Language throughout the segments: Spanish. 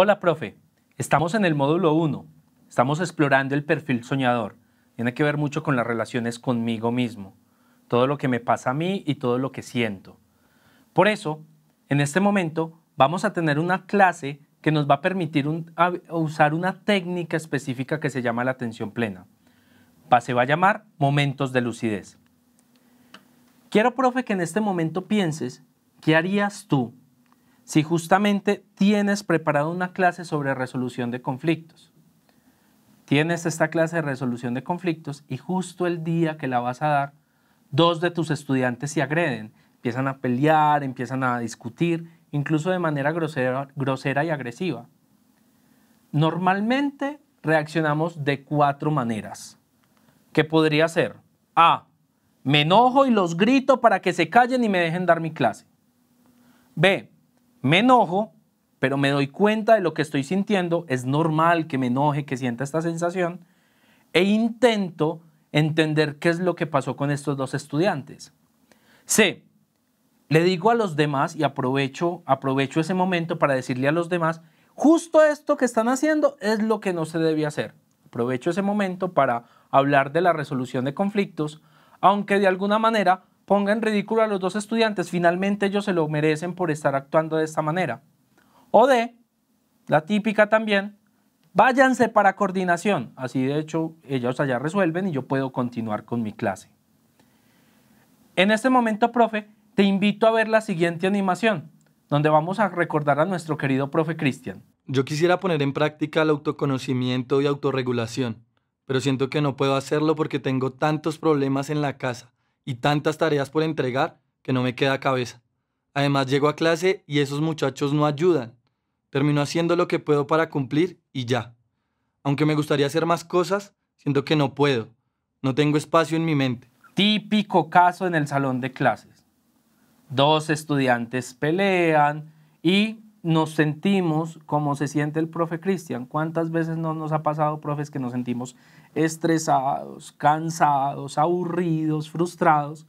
Hola, profe. Estamos en el módulo 1. Estamos explorando el perfil soñador. Tiene que ver mucho con las relaciones conmigo mismo, todo lo que me pasa a mí y todo lo que siento. Por eso, en este momento vamos a tener una clase que nos va a permitir usar una técnica específica que se llama la atención plena. se va a llamar momentos de lucidez. Quiero, profe, que en este momento pienses, ¿qué harías tú si justamente tienes preparado una clase sobre resolución de conflictos. Tienes esta clase de resolución de conflictos y justo el día que la vas a dar, dos de tus estudiantes se agreden, empiezan a pelear, empiezan a discutir, incluso de manera grosera, grosera y agresiva. Normalmente reaccionamos de cuatro maneras. ¿Qué podría ser? A. Me enojo y los grito para que se callen y me dejen dar mi clase. B me enojo, pero me doy cuenta de lo que estoy sintiendo, es normal que me enoje, que sienta esta sensación, e intento entender qué es lo que pasó con estos dos estudiantes. C. Le digo a los demás y aprovecho, aprovecho ese momento para decirle a los demás, justo esto que están haciendo es lo que no se debía hacer. Aprovecho ese momento para hablar de la resolución de conflictos, aunque de alguna manera Pongan en ridículo a los dos estudiantes, finalmente ellos se lo merecen por estar actuando de esta manera. O de la típica también, váyanse para coordinación. Así de hecho, ellos allá resuelven y yo puedo continuar con mi clase. En este momento, profe, te invito a ver la siguiente animación, donde vamos a recordar a nuestro querido profe Cristian. Yo quisiera poner en práctica el autoconocimiento y autorregulación, pero siento que no puedo hacerlo porque tengo tantos problemas en la casa y tantas tareas por entregar que no me queda cabeza. Además llego a clase y esos muchachos no ayudan. Termino haciendo lo que puedo para cumplir y ya. Aunque me gustaría hacer más cosas, siento que no puedo. No tengo espacio en mi mente. Típico caso en el salón de clases. Dos estudiantes pelean y nos sentimos como se siente el profe Cristian. ¿Cuántas veces no nos ha pasado, profes, que nos sentimos estresados, cansados, aburridos, frustrados?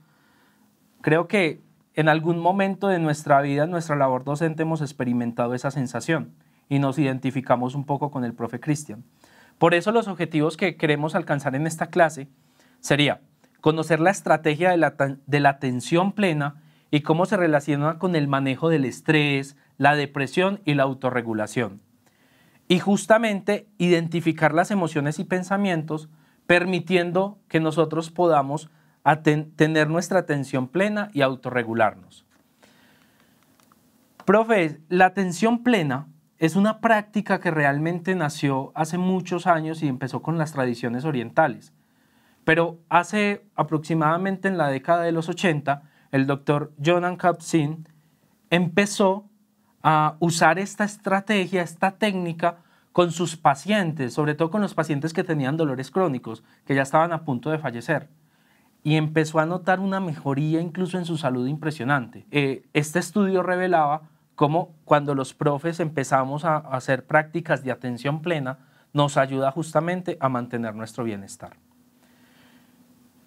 Creo que en algún momento de nuestra vida, en nuestra labor docente, hemos experimentado esa sensación y nos identificamos un poco con el profe Cristian. Por eso los objetivos que queremos alcanzar en esta clase sería conocer la estrategia de la, de la atención plena y cómo se relaciona con el manejo del estrés, la depresión y la autorregulación. Y justamente identificar las emociones y pensamientos permitiendo que nosotros podamos tener nuestra atención plena y autorregularnos. Profe, la atención plena es una práctica que realmente nació hace muchos años y empezó con las tradiciones orientales. Pero hace aproximadamente en la década de los 80, el doctor Jonan Kapsin empezó a usar esta estrategia, esta técnica con sus pacientes, sobre todo con los pacientes que tenían dolores crónicos, que ya estaban a punto de fallecer. Y empezó a notar una mejoría incluso en su salud impresionante. Eh, este estudio revelaba cómo cuando los profes empezamos a hacer prácticas de atención plena, nos ayuda justamente a mantener nuestro bienestar.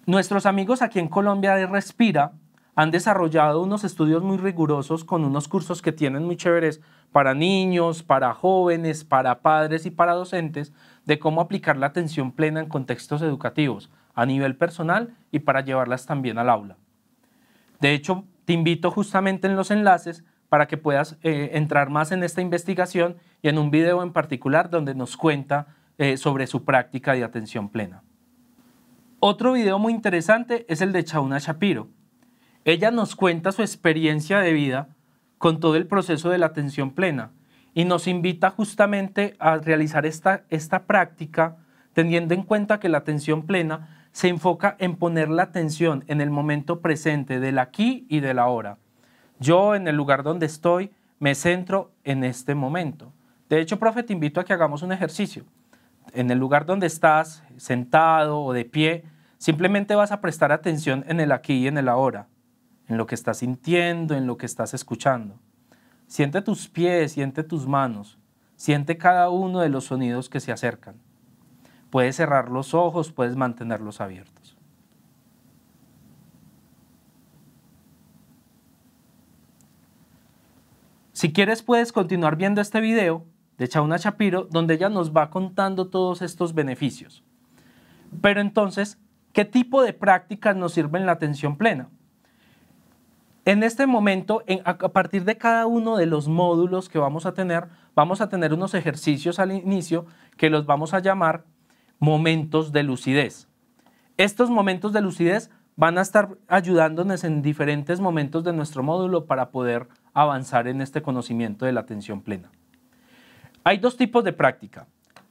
Nuestros amigos aquí en Colombia de Respira han desarrollado unos estudios muy rigurosos con unos cursos que tienen muy chéveres para niños, para jóvenes, para padres y para docentes de cómo aplicar la atención plena en contextos educativos a nivel personal y para llevarlas también al aula. De hecho, te invito justamente en los enlaces para que puedas eh, entrar más en esta investigación y en un video en particular donde nos cuenta eh, sobre su práctica de atención plena. Otro video muy interesante es el de Chauna Shapiro, ella nos cuenta su experiencia de vida con todo el proceso de la atención plena y nos invita justamente a realizar esta, práctica teniendo en cuenta que la atención plena se enfoca en poner la atención en el momento presente del aquí y del ahora. Yo en el lugar donde estoy me centro en este momento. De hecho, profe, te invito a que hagamos un ejercicio. En el lugar donde estás, sentado o de pie, simplemente vas a prestar atención en el aquí y en el ahora en lo que estás sintiendo, en lo que estás escuchando. Siente tus pies, siente tus manos, siente cada uno de los sonidos que se acercan. Puedes cerrar los ojos, puedes mantenerlos abiertos. Si quieres puedes continuar viendo este video de Chauna Shapiro donde ella nos va contando todos estos beneficios. Pero entonces, ¿qué tipo de prácticas nos sirven la atención plena? En este momento, a partir de cada uno de los módulos que vamos a tener, vamos a tener unos ejercicios al inicio que los vamos a llamar momentos de lucidez. Estos momentos de lucidez van a estar ayudándonos en diferentes momentos de nuestro módulo para poder avanzar en este conocimiento de la atención plena. Hay dos tipos de práctica.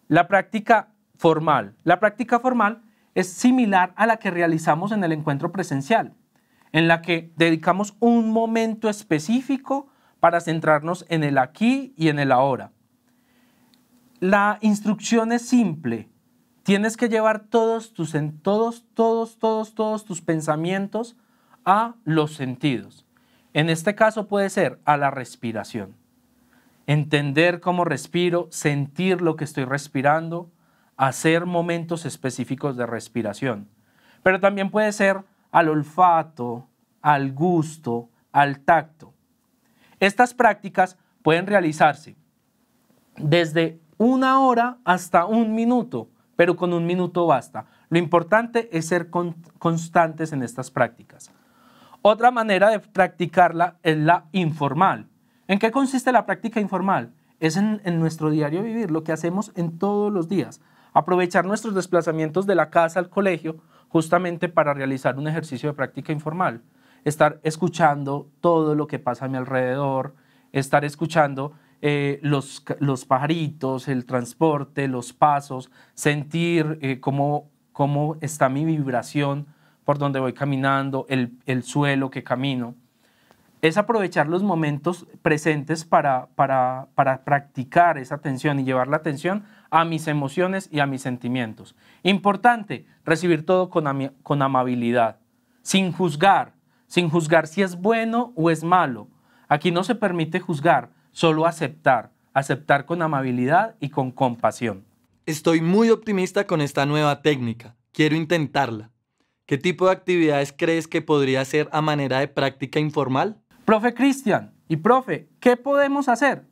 La práctica formal. La práctica formal es similar a la que realizamos en el encuentro presencial en la que dedicamos un momento específico para centrarnos en el aquí y en el ahora. La instrucción es simple. Tienes que llevar todos tus todos todos todos todos tus pensamientos a los sentidos. En este caso puede ser a la respiración. Entender cómo respiro, sentir lo que estoy respirando, hacer momentos específicos de respiración. Pero también puede ser al olfato, al gusto, al tacto. Estas prácticas pueden realizarse desde una hora hasta un minuto, pero con un minuto basta. Lo importante es ser constantes en estas prácticas. Otra manera de practicarla es la informal. ¿En qué consiste la práctica informal? Es en, en nuestro diario vivir, lo que hacemos en todos los días. Aprovechar nuestros desplazamientos de la casa al colegio justamente para realizar un ejercicio de práctica informal, estar escuchando todo lo que pasa a mi alrededor, estar escuchando eh, los, pajaritos, el transporte, los pasos, sentir eh, cómo, está mi vibración por donde voy caminando, el, suelo que camino. Es aprovechar los momentos presentes para, para practicar esa atención y llevar la atención a mis emociones y a mis sentimientos. Importante, recibir todo con, amabilidad, sin juzgar, sin juzgar si es bueno o es malo. Aquí no se permite juzgar, solo aceptar, aceptar con amabilidad y con compasión. Estoy muy optimista con esta nueva técnica. Quiero intentarla. ¿Qué tipo de actividades crees que podría hacer a manera de práctica informal? Profe Cristian y profe, ¿qué podemos hacer?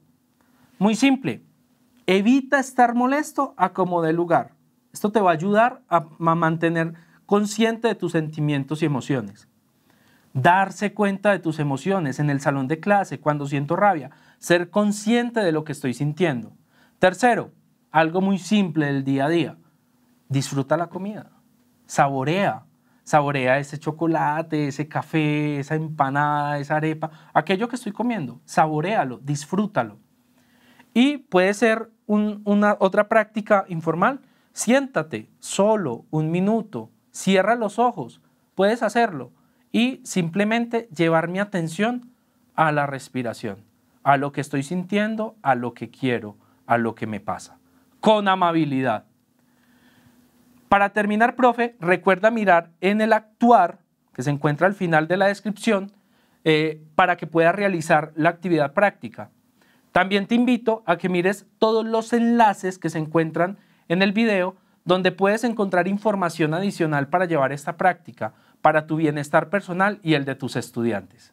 Muy simple. Evita estar molesto a como lugar. Esto te va a ayudar a, a mantener consciente de tus sentimientos y emociones. Darse cuenta de tus emociones en el salón de clase cuando siento rabia. Ser consciente de lo que estoy sintiendo. Tercero, algo muy simple del día a día. Disfruta la comida. Saborea. Saborea ese chocolate, ese café, esa empanada, esa arepa, aquello que estoy comiendo. Saborealo, disfrútalo. Y puede ser una, otra práctica informal. Siéntate solo un minuto, cierra los ojos, puedes hacerlo y simplemente llevar mi atención a la respiración, a lo que estoy sintiendo, a lo que quiero, a lo que me pasa, con amabilidad. Para terminar, profe, recuerda mirar en el actuar, que se encuentra al final de la descripción, eh, para que pueda realizar la actividad práctica. También te invito a que mires todos los enlaces que se encuentran en el video donde puedes encontrar información adicional para llevar esta práctica para tu bienestar personal y el de tus estudiantes.